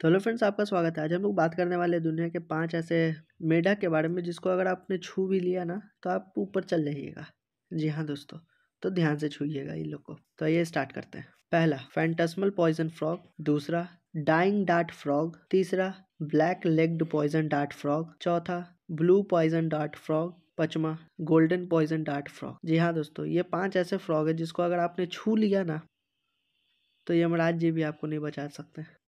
तो hello friends आपका स्वागत है आज हम लोग बात करने वाले दुनिया के पांच ऐसे मेढक के बारे में जिसको अगर आपने छू भी लिया ना तो आप ऊपर चल जाइएगा जी हाँ दोस्तों तो ध्यान से छूइएगा इन लोग को तो ये स्टार्ट करते हैं पहला फैंटसमल पॉइजन फ्रॉग दूसरा डाइंग डार्ट फ्रॉग तीसरा black legged poison dart frog चौथा ब्लू पॉइजन डार्ट फ्रॉग पचमा गोल्डन पॉइजन डार्ट फ्रॉग जी हाँ दोस्तों ये पांच ऐसे फ्रॉग है जिसको अगर आपने छू लिया ना तो यमराज जी भी आपको नहीं बचा सकते